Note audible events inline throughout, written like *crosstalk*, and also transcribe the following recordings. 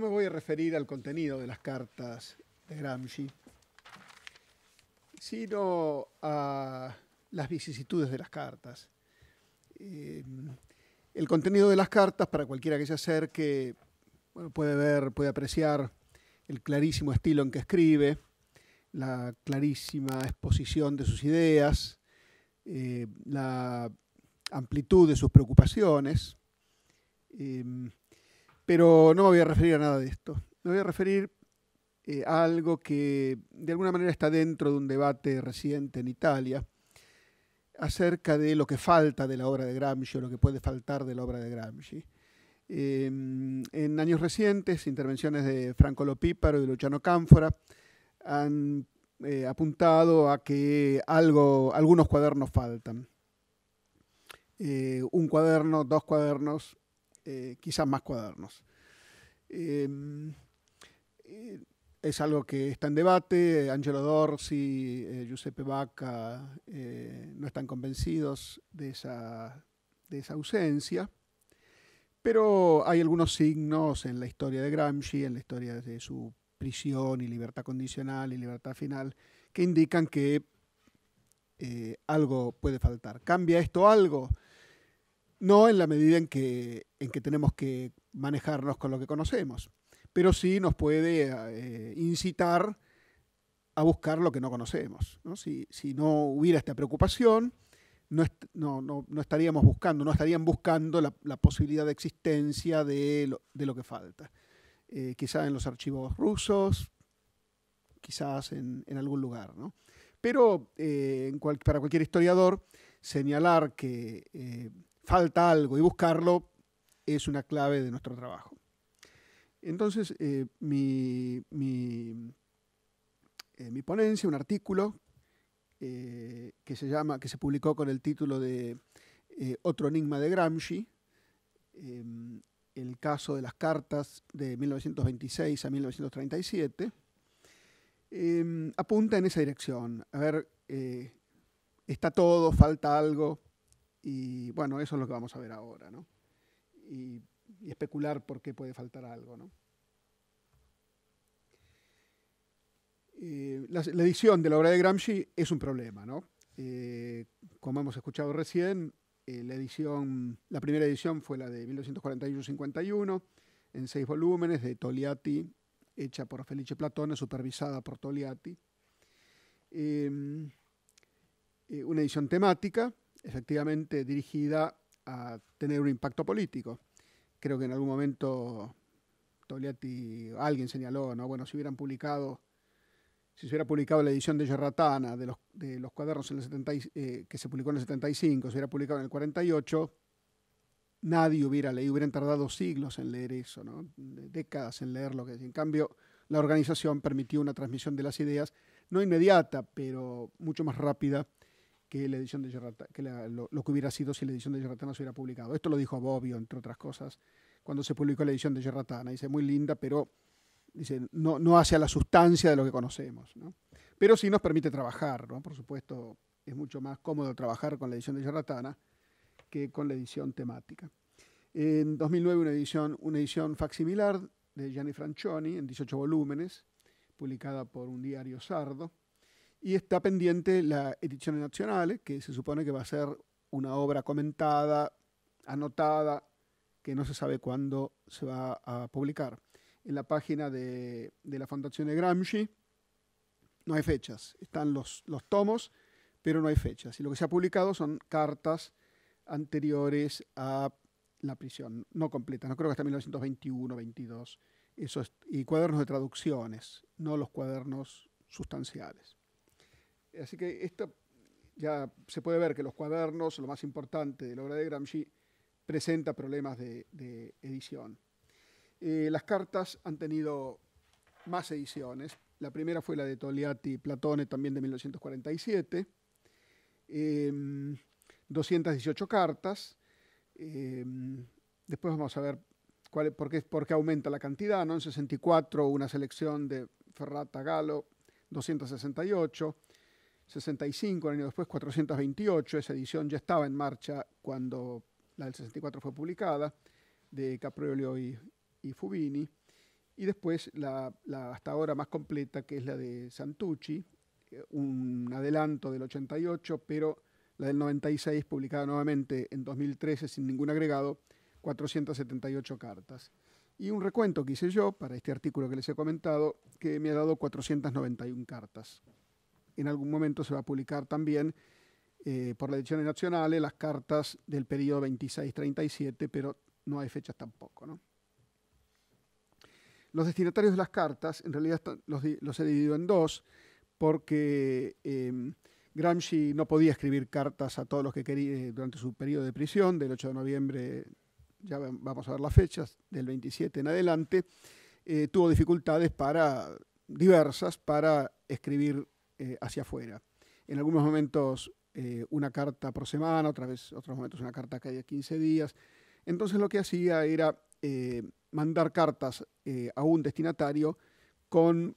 no me voy a referir al contenido de las cartas de Gramsci, sino a las vicisitudes de las cartas. Eh, el contenido de las cartas, para cualquiera que se acerque, puede ver, puede apreciar el clarísimo estilo en que escribe, la clarísima exposición de sus ideas, eh, la amplitud de sus preocupaciones. Eh, pero no me voy a referir a nada de esto. Me voy a referir eh, a algo que de alguna manera está dentro de un debate reciente en Italia acerca de lo que falta de la obra de Gramsci o lo que puede faltar de la obra de Gramsci. Em, en años recientes, intervenciones de Franco Lopíparo y de Luciano Cánfora han eh, apuntado a que algunos cuadernos faltan. Eh, un cuaderno, dos cuadernos, eh, quizás más cuadernos. Em, eh, es algo que está en debate. Angelo Dorsi, eh, Giuseppe Bacca no están convencidos de esa, ausencia. Pero hay algunos signos en la historia de Gramsci, en la historia de su prisión y libertad condicional y libertad final, que indican que algo puede faltar. ¿Cambia esto algo? No en la medida en que, tenemos que manejarnos con lo que conocemos, pero sí nos puede ah, eh, incitar a buscar lo que no conocemos. Si, no hubiera esta preocupación, no, estaríamos buscando, no estarían buscando la, posibilidad de existencia de lo, que falta. Quizás eh, quizá en los archivos rusos, quizás en, algún lugar. Pero eh, para cualquier historiador, señalar que falta algo y buscarlo es una clave de nuestro trabajo. Entonces, eh, eh, mi, ponencia, un artículo eh, que se llama, que se publicó con el título de Otro enigma de Gramsci, el caso de las cartas de 1926 a 1937, apunta en esa dirección. A ver, está todo, falta algo, y bueno, eso es lo que vamos a ver ahora, ¿no? Y, especular por qué puede faltar algo, ¿no? Eh, la, edición de la obra de Gramsci es un problema, ¿no? Eh, como hemos escuchado recién, eh, la, edición, la primera edición fue la de 1941-51, en seis volúmenes, de Togliatti, hecha por Felice Platone, supervisada por Togliatti. Em, una edición temática, efectivamente dirigida a tener un impacto político. Creo que en algún momento Togliatti, alguien señaló, ¿no? Bueno, si hubieran publicado, si se hubiera publicado la edición de Gerratana de los, de los cuadernos en el 70, eh, que se publicó en el 75, se hubiera publicado en el 48, nadie hubiera leído, hubieran tardado siglos en leer eso, ¿no? décadas en leer lo que En cambio, la organización permitió una transmisión de las ideas, no inmediata, pero mucho más rápida que la edición de que lo, que hubiera sido si la edición de Yerratana se hubiera publicado. Esto lo dijo Bobbio, entre otras cosas, cuando se publicó la edición de Yerratana. Dice, muy linda, pero dice, no, no hace a la sustancia de lo que conocemos. ¿no? Pero sí nos permite trabajar, por supuesto, es mucho más cómodo trabajar con la edición de Gerratana que con la edición temática. En 2009 una edición, una edición facsimilar de Gianni Franchoni en 18 volúmenes, publicada por un diario sardo. Y está pendiente la edición nacional, que se supone que va a ser una obra comentada, anotada, que no se sabe cuándo se va a publicar. En la página de, la Fundación de Gramsci no hay fechas. Están los, tomos, pero no hay fechas. Y lo que se ha publicado son cartas anteriores a la prisión, no completas, no creo que hasta 1921, 22, eso y cuadernos de traducciones, no los cuadernos sustanciales. Así que esto ya se puede ver que los cuadernos, lo más importante de la obra de Gramsci, presenta problemas de, edición. Eh, las cartas han tenido más ediciones. La primera fue la de Togliatti Platone, también de 1947. 218 em, cartas. Em, después vamos a ver por, qué, aumenta la cantidad. En 64 una selección de Ferrata Galo, 268. 65, el año después 428, esa edición ya estaba en marcha cuando la del 64 fue publicada, de Caprioli y, Fubini, y después la, la, hasta ahora más completa, que es la de Santucci, eh, un adelanto del 88, pero la del 96, publicada nuevamente en 2013 sin ningún agregado, 478 cartas. Y un recuento que hice yo para este artículo que les he comentado, que me ha dado 491 cartas en algún momento se va a publicar también eh, por las ediciones nacionales las cartas del periodo 26-37, pero no hay fechas tampoco. Los destinatarios de las cartas, en realidad los, he dividido en dos, porque em, Gramsci no podía escribir cartas a todos los que quería eh, durante su periodo de prisión, del 8 de noviembre, ya vamos a ver las fechas, del 27 en adelante, eh, tuvo dificultades para, diversas para escribir eh, hacia afuera. En algunos momentos eh, una carta por semana, otra vez, otros momentos una carta cada 15 días. Entonces lo que hacía era eh, mandar cartas a un destinatario con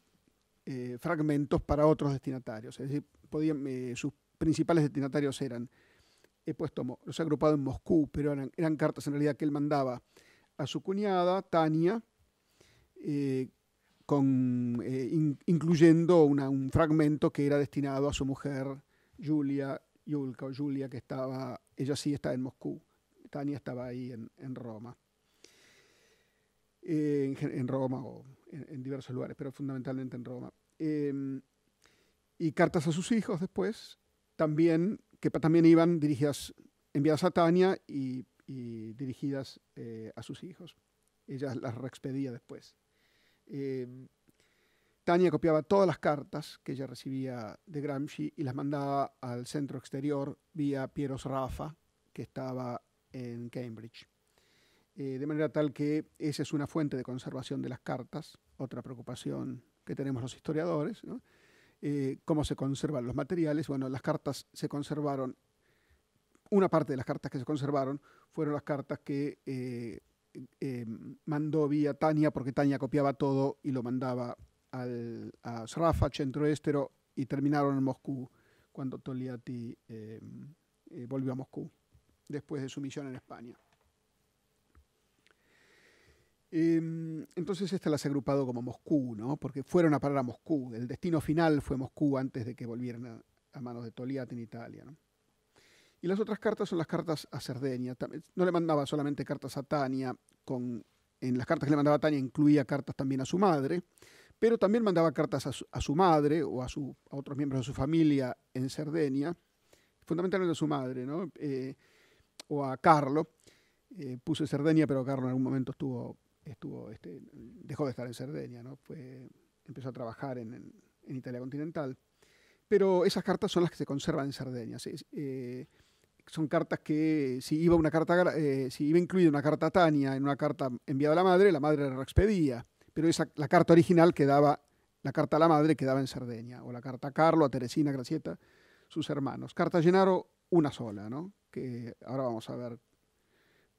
fragmentos para otros destinatarios. Es decir, podían, sus principales destinatarios eran, he puesto, los he agrupado en Moscú, pero eran, cartas en realidad que él mandaba a su cuñada, Tania, eh, incluyendo un fragmento que era destinado a su mujer, Julia Yulka, Julia, que estaba, ella sí está en Moscú, Tania estaba ahí en, Roma. Eh, en, Roma o en, diversos lugares, pero fundamentalmente en Roma. Em, y cartas a sus hijos después, también, que también iban dirigidas, enviadas a Tania y, dirigidas eh, a sus hijos. Ella las reexpedía después. Em, Tania copiaba todas las cartas que ella recibía de Gramsci y las mandaba al centro exterior vía Pieros Rafa, que estaba en Cambridge. Eh, de manera tal que esa es una fuente de conservación de las cartas, otra preocupación que tenemos los historiadores. Eh, ¿Cómo se conservan los materiales? Bueno, las cartas se conservaron, una parte de las cartas que se conservaron fueron las cartas que eh, eh, mandó vía Tania, porque Tania copiaba todo y lo mandaba al, a centro centro-estero, y terminaron en Moscú cuando Toliati eh, eh, volvió a Moscú, después de su misión en España. Em, entonces esta las ha agrupado como Moscú, ¿no? porque fueron a parar a Moscú. El destino final fue Moscú antes de que volvieran a, manos de Toliat en Italia. ¿no? Y las otras cartas son las cartas a Cerdeña. No le mandaba solamente cartas a Tania, con, en las cartas que le mandaba a Tania incluía cartas también a su madre, pero también mandaba cartas a su, a su madre o a, su, a, otros miembros de su familia en Cerdeña, fundamentalmente a su madre, ¿no? Eh, o a Carlo. Eh, puse Cerdeña, pero Carlo en algún momento estuvo, estuvo este, dejó de estar en Cerdeña, ¿no? empezó a trabajar en, Italia continental pero esas cartas son las que se conservan en Cerdeña. Eh, son cartas que si iba una carta eh, si iba incluida una carta a Tania en una carta enviada a la madre, la madre la expedía, pero esa la carta original quedaba la carta a la madre quedaba en Cerdeña o la carta a Carlo, a Teresina, Gracieta, sus hermanos. Carta Gennaro una sola, Que ahora vamos a ver.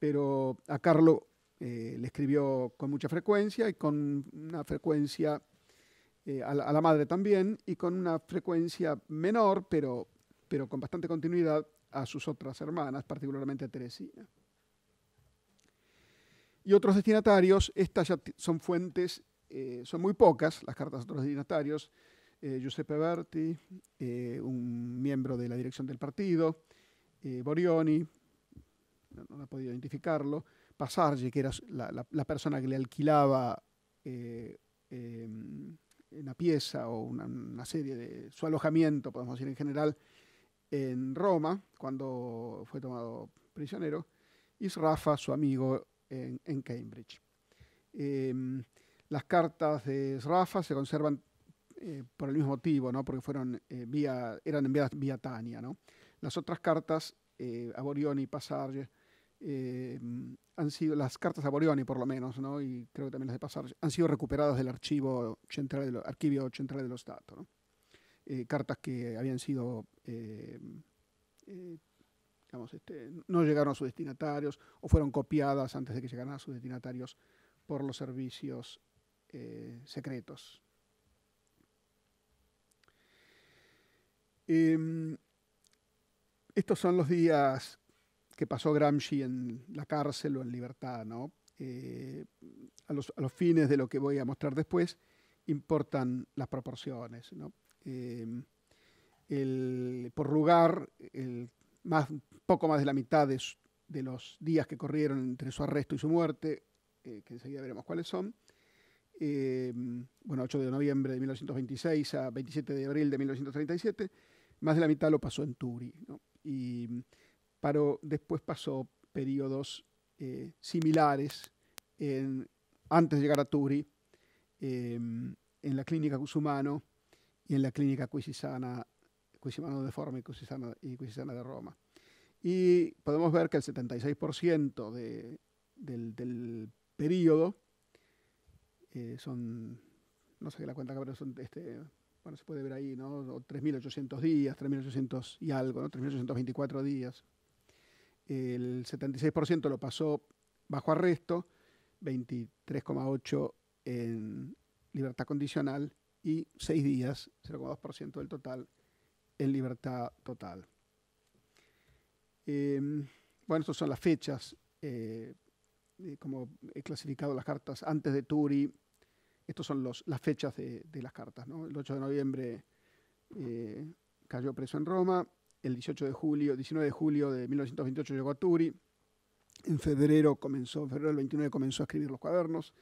Pero a Carlo eh, le escribió con mucha frecuencia y con una frecuencia eh, a, la, a, la, madre también y con una frecuencia menor, pero, pero con bastante continuidad a sus otras hermanas, particularmente a Teresina. Y otros destinatarios, estas ya son fuentes, eh, son muy pocas las cartas de otros destinatarios. Eh, Giuseppe Berti, eh, un miembro de la dirección del partido, Borioni, no, ha podido identificarlo, Pasargi, que era la, persona que le alquilaba em, una pieza o una, una, serie de su alojamiento, podemos decir en general, en Roma, cuando fue tomado prisionero, y Rafa, su amigo, en, Cambridge. Em, las cartas de Rafa se conservan eh, por el mismo motivo, ¿no? porque fueron, eh, vía, eran enviadas vía Tania. ¿no? Las otras cartas eh, a y Passarge em, han sido, las cartas a Borioni por lo menos, ¿no? y creo que también las de Passarge, han sido recuperadas del archivo central, del archivo central de los datos. ¿no? Eh, cartas que habían sido, eh, eh, digamos, este, no llegaron a sus destinatarios o fueron copiadas antes de que llegaran a sus destinatarios por los servicios secretos. Em, estos son los días que pasó Gramsci en la cárcel o en libertad, ¿no? a los, a, los, fines de lo que voy a mostrar después, importan las proporciones. ¿no? Em, por lugar, el poco más de la mitad de, los días que corrieron entre su arresto y su muerte, eh, que enseguida veremos cuáles son. Em, bueno, 8 de noviembre de 1926 a 27 de abril de 1937, más de la mitad lo pasó en Turi. ¿no? Y mm, después pasó periodos eh, similares antes de llegar a Turi, em, en la clínica Cusumano, en la clínica Cuisisana, Cuisimano de Forma y Cuisisana de Roma. Y podemos ver que el 76% de, del, periodo eh, son, no sé qué la cuenta, pero son, este, bueno, se puede ver ahí, ¿no? 3.800 días, 3.800 y algo, ¿no? 3.824 días. El 76% lo pasó bajo arresto, 23,8% en libertad condicional y 6 días, 0,2% del total, en libertad total. Em, bueno, estas son las fechas, eh, eh, como he clasificado las cartas antes de Turi, estas son las fechas de, las cartas. El 8 de noviembre eh, cayó preso en Roma, el 18 de julio, 19 de julio de 1928 llegó a Turi, en febrero comenzó, en febrero del 29 comenzó a escribir los cuadernos,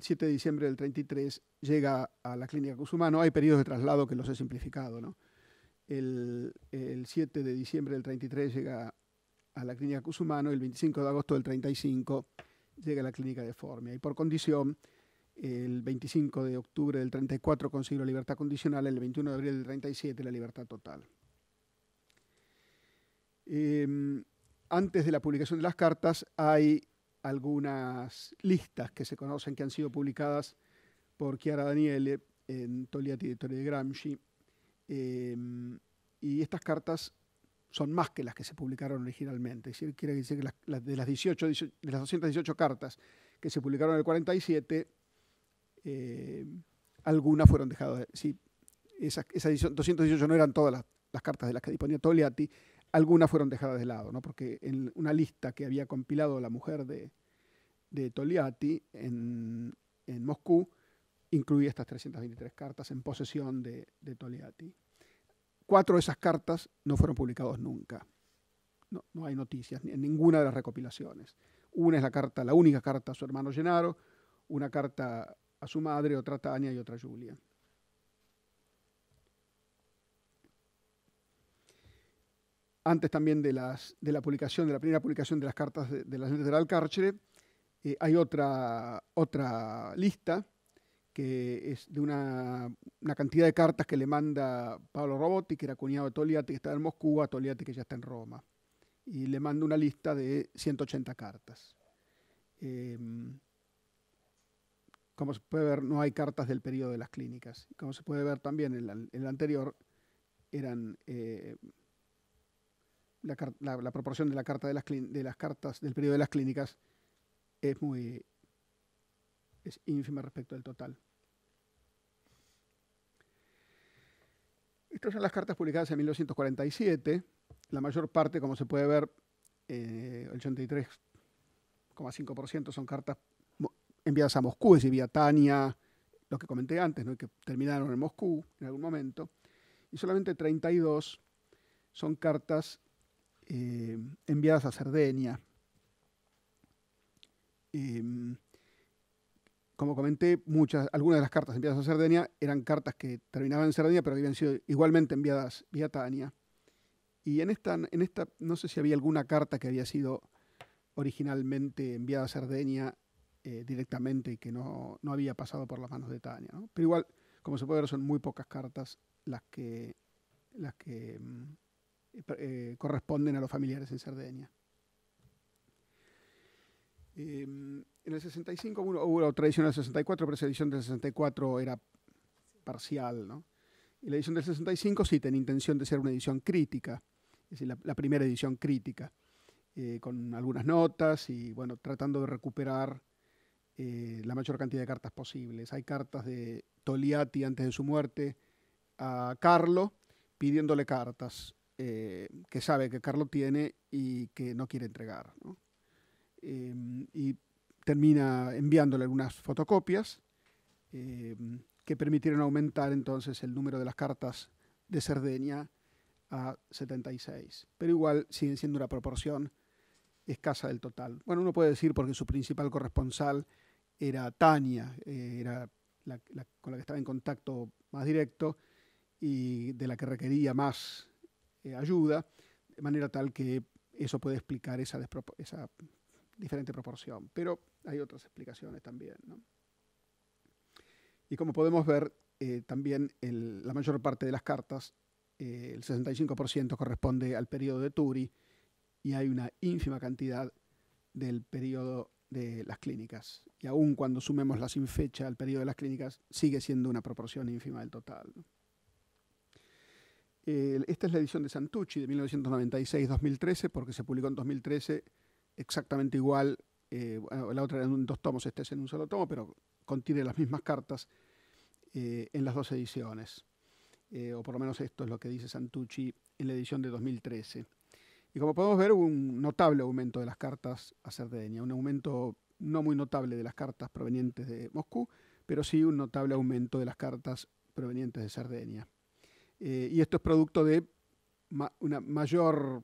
7 de diciembre del 33 llega a la clínica Cusumano. Hay periodos de traslado que los he simplificado, El, 7 de diciembre del 33 llega a la clínica Cusumano, el 25 de agosto del 35 llega a la clínica de Formia. Y por condición, el 25 de octubre del 34 consigo la libertad condicional, el 21 de abril del 37 la libertad total. Em, antes de la publicación de las cartas hay algunas listas que se conocen que han sido publicadas por Chiara Daniele en Togliatti Editorial de Gramsci. Em, y estas cartas son más que las que se publicaron originalmente. quiere decir que de, las 18, de las 218 cartas que se publicaron en el 47, em, algunas fueron dejadas. Sí, esas, 218 no eran todas las, cartas de las que disponía Togliatti, algunas fueron dejadas de lado, porque en una lista que había compilado la mujer de, de en, Moscú incluía estas 323 cartas en posesión de, de Cuatro de esas cartas no fueron publicadas nunca. No, hay noticias en ninguna de las recopilaciones. Una es la carta, la única carta a su hermano Gennaro, una carta a su madre, otra a Tania y otra a Julia. antes también de, la publicación, de la primera publicación de las cartas de, las letras del Alcárcere, eh, hay otra, otra lista que es de una, cantidad de cartas que le manda Pablo Robotti, que era cuñado de Toliati, que estaba en Moscú, a Toliati que ya está en Roma. Y le manda una lista de 180 cartas. Em, como se puede ver, no hay cartas del periodo de las clínicas. Como se puede ver también en, la, el anterior, eran eh, la, proporción de la carta de las, de las cartas del periodo de las clínicas es muy es ínfima respecto al total. Estas son las cartas publicadas en 1947. La mayor parte, como se puede ver, el eh, 83,5% son cartas enviadas a Moscú, es decir, vía Tania, lo que comenté antes, que terminaron en Moscú en algún momento. Y solamente 32 son cartas Em, enviadas a Cerdeña. Em, como comenté, muchas, algunas de las cartas enviadas a Cerdeña eran cartas que terminaban en Cerdeña, pero habían sido igualmente enviadas vía Tania. Y en esta, en esta, no sé si había alguna carta que había sido originalmente enviada a Cerdeña eh, directamente y que no, había pasado por las manos de Tania. Pero igual, como se puede ver, son muy pocas cartas las que, las que em, eh, eh, corresponden a los familiares en Cerdeña. Em, en el 65 hubo, otra edición del 64, pero esa edición del 64 era parcial. ¿no? Y la edición del 65 sí tenía intención de ser una edición crítica, es decir, la, primera edición crítica, eh, con algunas notas y bueno, tratando de recuperar la mayor cantidad de cartas posibles. Hay cartas de Toliati antes de su muerte a Carlo pidiéndole cartas. Eh, que sabe que Carlo tiene y que no quiere entregar. Em, y termina enviándole algunas fotocopias em, que permitieron aumentar entonces el número de las cartas de Cerdeña a 76. Pero igual siguen siendo una proporción escasa del total. Bueno, uno puede decir porque su principal corresponsal era Tania, eh, era la, con la que estaba en contacto más directo y de la que requería más eh, ayuda, de manera tal que eso puede explicar esa, esa diferente proporción. Pero hay otras explicaciones también. ¿no? Y como podemos ver, eh, también la mayor parte de las cartas, eh, el 65% corresponde al periodo de Turi y hay una ínfima cantidad del periodo de las clínicas. Y aún cuando sumemos la sin fecha al periodo de las clínicas, sigue siendo una proporción ínfima del total esta es la edición de Santucci de 1996-2013, porque se publicó en 2013 exactamente igual. Eh, la otra era en dos tomos, esta es en un solo tomo, pero contiene las mismas cartas eh, en las dos ediciones. Eh, o por lo menos esto es lo que dice Santucci en la edición de 2013. Y como podemos ver, hubo un notable aumento de las cartas a Cerdeña, un aumento no muy notable de las cartas provenientes de Moscú, pero sí un notable aumento de las cartas provenientes de Cerdeña. Eh, y esto es producto de una mayor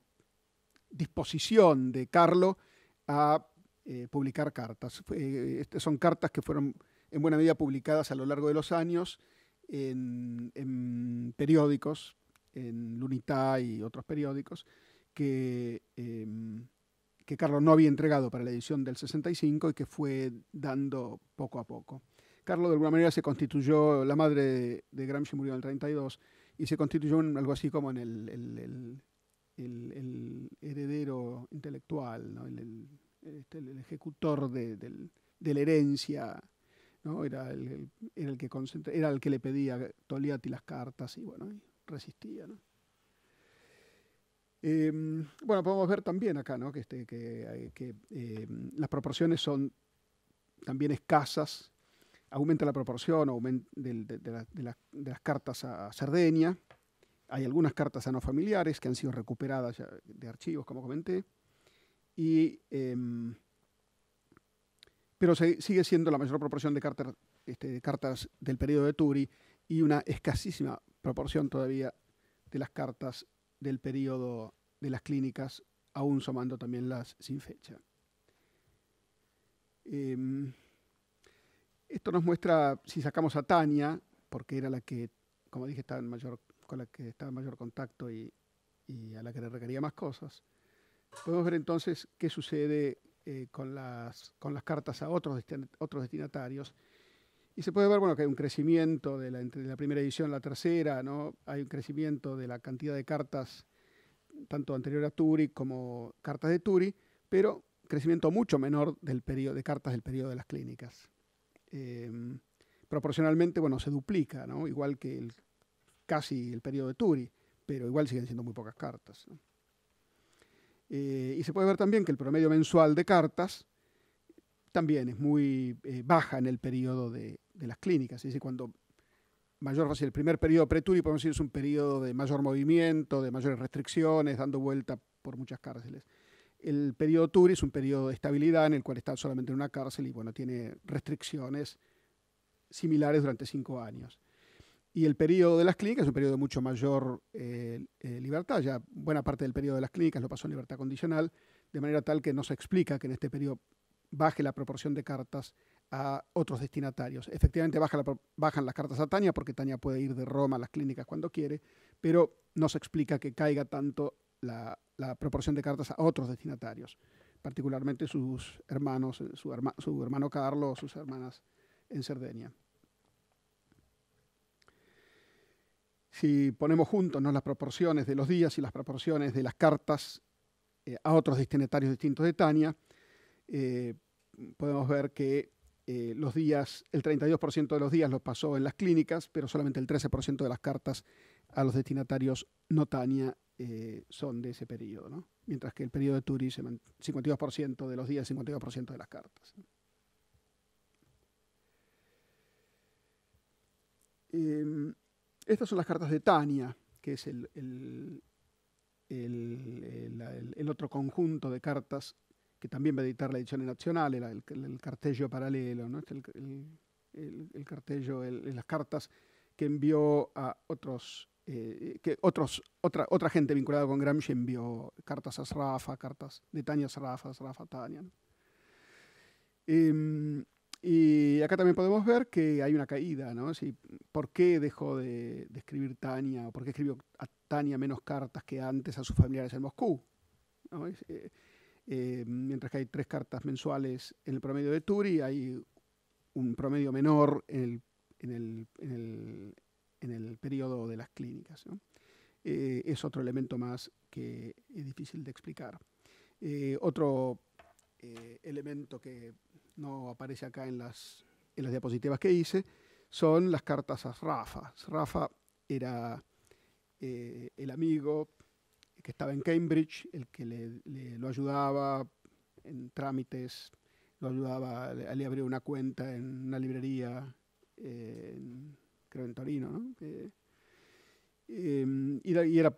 disposición de Carlo a eh, publicar cartas. Eh, Estas son cartas que fueron en buena medida publicadas a lo largo de los años en, periódicos, en Lunitá y otros periódicos, que, em, que Carlo no había entregado para la edición del 65 y que fue dando poco a poco. Carlo de alguna manera se constituyó, la madre de, de Gramsci murió en el 32, y se constituyó en algo así como en el, heredero intelectual, este, el, ejecutor de, la herencia. Era, el, el que era el que le pedía a las cartas y bueno, resistía. Em, bueno, podemos ver también acá que, este, eh, em, las proporciones son también escasas aumenta la proporción de, las cartas a Cerdeña. Hay algunas cartas a no familiares que han sido recuperadas de archivos, como comenté. Y, em, pero sigue siendo la mayor proporción de cartas, este, cartas del periodo de Turi y una escasísima proporción todavía de las cartas del periodo de las clínicas, aún sumando también las sin fecha. Em, esto nos muestra, si sacamos a Tania, porque era la que, como dije, estaba en mayor, con la que estaba en mayor contacto y, a la que le requería más cosas, podemos ver entonces qué sucede eh, con, las, con las cartas a otros, otros destinatarios. Y se puede ver bueno, que hay un crecimiento de la, primera edición la tercera, hay un crecimiento de la cantidad de cartas, tanto anterior a Turi como cartas de Turi, pero crecimiento mucho menor del de cartas del periodo de las clínicas. Em, proporcionalmente, bueno, se duplica, Igual que casi el periodo de Turi, pero igual siguen siendo muy pocas cartas. Eh, y se puede ver también que el promedio mensual de cartas también es muy eh, baja en el periodo de, las clínicas. Es cuando mayor fácil, el primer periodo preturi, podemos decir, es un periodo de mayor movimiento, de mayores restricciones, dando vuelta por muchas cárceles. El periodo Turi es un periodo de estabilidad en el cual está solamente en una cárcel y bueno, tiene restricciones similares durante cinco años. Y el periodo de las clínicas es un periodo de mucho mayor eh, eh, libertad. Ya buena parte del periodo de las clínicas lo pasó en libertad condicional, de manera tal que no se explica que en este periodo baje la proporción de cartas a otros destinatarios. Efectivamente bajan las cartas a Tania porque Tania puede ir de Roma a las clínicas cuando quiere, pero no se explica que caiga tanto la, proporción de cartas a otros destinatarios, particularmente sus hermanos, su, hermano Carlos, sus hermanas en Cerdeña. Si ponemos juntos las proporciones de los días y las proporciones de las cartas eh, a otros destinatarios distintos de Tania, eh, podemos ver que eh, los días, el 32% de los días los pasó en las clínicas, pero solamente el 13% de las cartas a los destinatarios no Tania eh, son de ese periodo, mientras que el periodo de Turi, 52% de los días, 52% de las cartas. Em, estas son las cartas de Tania, que es el, otro conjunto de cartas que también va a editar la edición nacional, el, cartello paralelo, el, cartello, las cartas que envió a otros eh, que otros, otra, otra gente vinculada con Gramsci envió cartas a Srafa, cartas de Tania Srafa, Srafa Tania. Em, y acá también podemos ver que hay una caída, ¿no? Si, ¿Por qué dejó de, escribir Tania? ¿O por qué escribió a Tania menos cartas que antes a sus familiares en Moscú? Eh, em, mientras que hay tres cartas mensuales en el promedio de Turi, hay un promedio menor en el, en el periodo de las clínicas. Eh, es otro elemento más que es difícil de explicar. Eh, otro eh, elemento que no aparece acá en las, las diapositivas que hice son las cartas a Rafa. Rafa era el amigo que estaba en Cambridge, el que lo ayudaba en trámites, lo ayudaba, a le abrió una cuenta en una librería creo en Torino, em, y, era,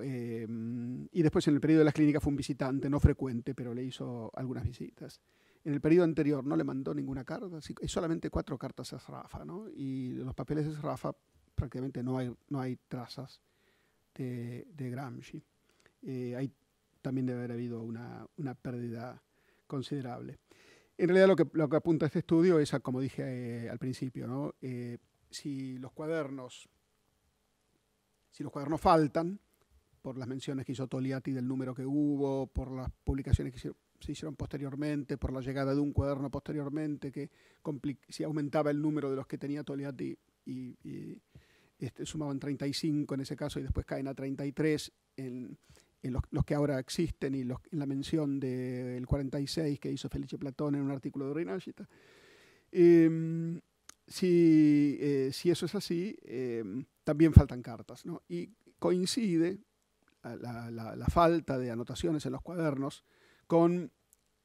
em, y después en el periodo de las clínicas fue un visitante, no frecuente, pero le hizo algunas visitas. En el periodo anterior no le mandó ninguna carta, solamente cuatro cartas a Rafa, ¿no? Y los papeles de Rafa prácticamente no hay, no hay trazas de, de Gramsci. Eh, hay, también debe haber habido una, una, pérdida considerable. En realidad lo que, lo que apunta este estudio es, como dije eh, al principio, ¿no? Eh, si los cuadernos, si los cuadernos faltan, por las menciones que hizo Toliati del número que hubo, por las publicaciones que se hicieron posteriormente, por la llegada de un cuaderno posteriormente, que si aumentaba el número de los que tenía Toliati y, este, sumaban 35 en ese caso y después caen a 33 en, los, que ahora existen y en la mención del 46 que hizo Felice Platón en un artículo de Rinascita. Eh, si, eso es así, em, también faltan cartas. Y coincide la, falta de anotaciones en los cuadernos con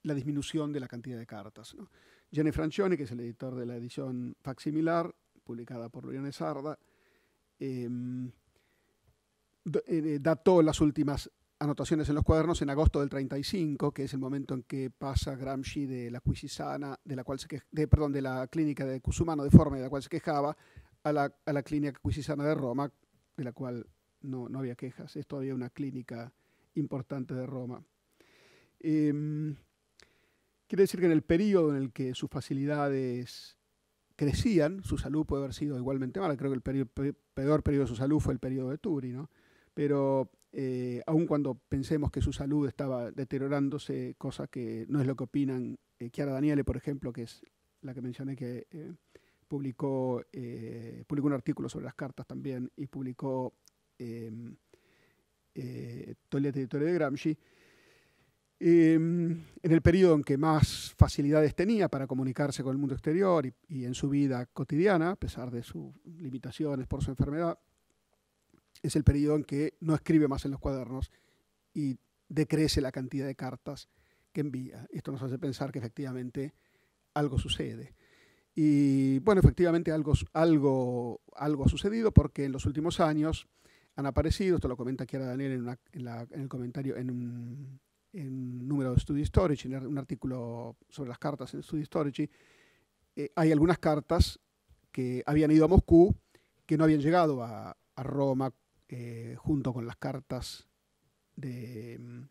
la disminución de la cantidad de cartas. ¿no? Francioni, Francione, que es el editor de la edición facsimilar, publicada por Leones Sarda, em, eh, eh, dató las últimas anotaciones en los cuadernos en agosto del 35, que es el momento en que pasa Gramsci de la clínica de la cual se de, perdón, de la clínica de Cusumano forma, de la cual se quejaba, a la, a la clínica Cuisisana de Roma, de la cual no, no, había quejas, es todavía una clínica importante de Roma. Em, quiere decir que en el periodo en el que sus facilidades crecían, su salud puede haber sido igualmente mala, creo que el, peor periodo de su salud fue el periodo de Turi, ¿no? pero eh, aun cuando pensemos que su salud estaba deteriorándose, cosa que no es lo que opinan eh, Chiara Daniele, por ejemplo, que es la que mencioné que eh, publicó, un artículo sobre las cartas también y publicó em, eh, Toilette de Gramsci, em, en el periodo en que más facilidades tenía para comunicarse con el mundo exterior y en su vida cotidiana, a pesar de sus limitaciones por su enfermedad, es el periodo en que no escribe más en los cuadernos y decrece la cantidad de cartas que envía. Esto nos hace pensar que efectivamente algo sucede. Y bueno, efectivamente algo, algo, algo ha sucedido porque en los últimos años han aparecido, esto lo comenta Kiara Daniel en, el comentario en un, número de Study Storage, en un artículo sobre las cartas en Study Storage, eh, hay algunas cartas que habían ido a Moscú que no habían llegado a, a Roma eh, junto con las cartas de,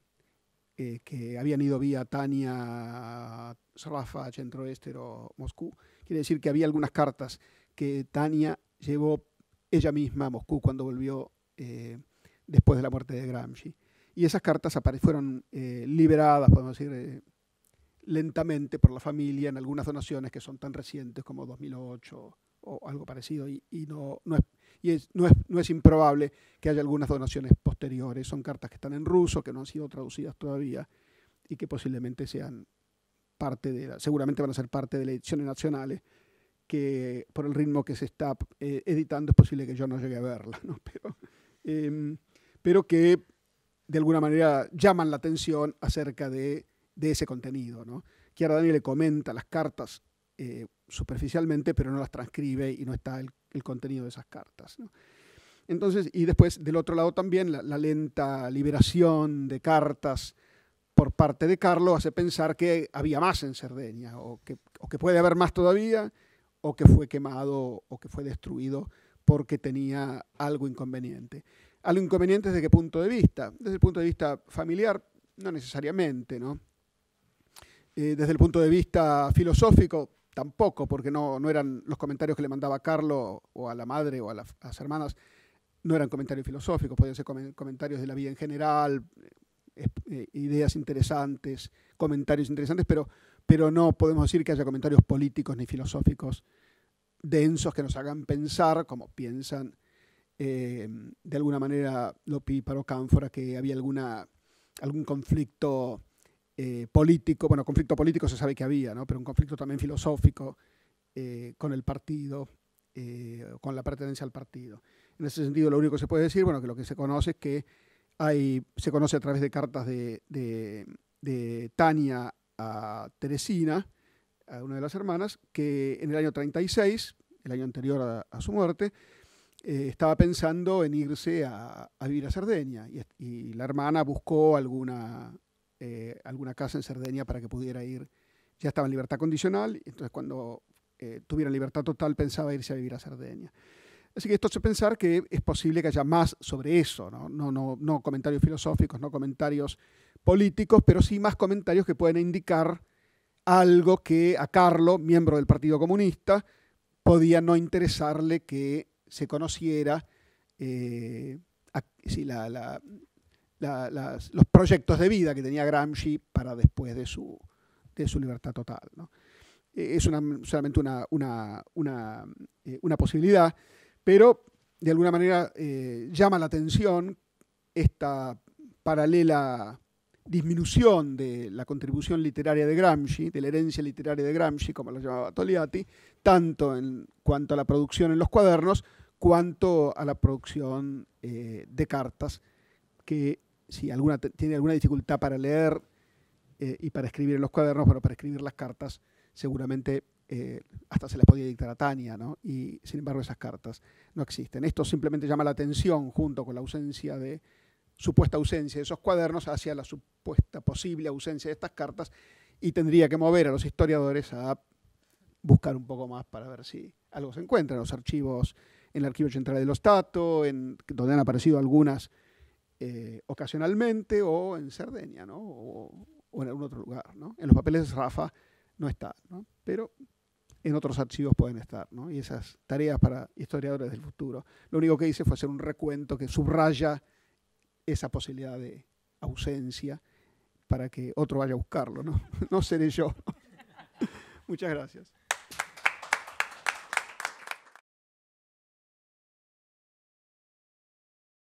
eh, que habían ido vía Tania, Centro Centroeste o Moscú. Quiere decir que había algunas cartas que Tania llevó ella misma a Moscú cuando volvió eh, después de la muerte de Gramsci. Y esas cartas fueron liberadas, podemos decir, lentamente por la familia en algunas donaciones que son tan recientes como 2008 o algo parecido y, no, es, no, no es improbable que haya algunas donaciones posteriores. Son cartas que están en ruso, que no han sido traducidas todavía y que posiblemente sean parte de la, seguramente van a ser parte de las ediciones nacionales que por el ritmo que se está eh, editando es posible que yo no llegue a verla, ¿no? *laughs* pero, em, pero que de alguna manera llaman la atención acerca de, ese contenido. ¿no? Kiara Daniel le comenta las cartas eh, superficialmente, pero no las transcribe y no está el, contenido de esas cartas. Entonces, y después del otro lado también la, lenta liberación de cartas por parte de Carlos hace pensar que había más en Cerdeña, o que, puede haber más todavía, o que fue quemado o que fue destruido porque tenía algo inconveniente. Algo inconveniente desde qué punto de vista? Desde el punto de vista familiar, no necesariamente, ¿no? Eh, desde el punto de vista filosófico, tampoco, porque no, no eran los comentarios que le mandaba a Carlos o a la madre o a, las hermanas, no eran comentarios filosóficos, podían ser comentarios de la vida en general, eh, eh, ideas interesantes, comentarios interesantes, pero, pero no podemos decir que haya comentarios políticos ni filosóficos densos que nos hagan pensar, como piensan eh, de alguna manera Lopi Paro Cánfora, que había alguna, algún conflicto eh, político, bueno, conflicto político se sabe que había, ¿no? pero un conflicto también filosófico eh, con el partido, eh, con la pertenencia al partido. En ese sentido, lo único que se puede decir, bueno, que lo que se conoce es que hay, se conoce a través de cartas de, de, Tania a Teresina, a una de las hermanas, que en el año 36, el año anterior a, su muerte, estaba pensando en irse a, vivir a Cerdeña y, y, la hermana buscó alguna, eh, alguna casa en Cerdeña para que pudiera ir. Ya estaba en libertad condicional, entonces cuando eh, tuviera libertad total pensaba irse a vivir a Cerdeña. Así que esto hace pensar que es posible que haya más sobre eso, ¿no? No, no, comentarios filosóficos, no comentarios políticos, pero sí más comentarios que pueden indicar algo que a Carlo, miembro del Partido Comunista, podía no interesarle que se conociera eh, si la, los proyectos de vida que tenía Gramsci para después de su, de su libertad total. ¿no? Eh, es una, solamente una, una, una, eh, posibilidad, pero de alguna manera eh, llama la atención esta paralela disminución de la contribución literaria de Gramsci, de la herencia literaria de Gramsci, como lo llamaba Togliatti, tanto en cuanto a la producción en los cuadernos, cuanto a la producción de cartas que si alguna tiene alguna dificultad para leer eh, y para escribir en los cuadernos, pero para escribir las cartas, seguramente eh, hasta se las podía dictar a Tania, ¿no? Y sin embargo esas cartas no existen. Esto simplemente llama la atención junto con la ausencia de supuesta ausencia de esos cuadernos hacia la supuesta posible ausencia de estas cartas y tendría que mover a los historiadores a buscar un poco más para ver si algo se encuentra en los archivos, en el archivo central los los en donde han aparecido algunas eh, ocasionalmente o en Cerdeña, ¿no? O, en algún otro lugar, ¿no? En los papeles Rafa no está, ¿no? Pero en otros archivos pueden estar, ¿no? Y esas tareas para historiadores del futuro. Lo único que hice fue hacer un recuento que subraya esa posibilidad de ausencia para que otro vaya a buscarlo, ¿no? *laughs* No seré yo. *laughs* Muchas gracias.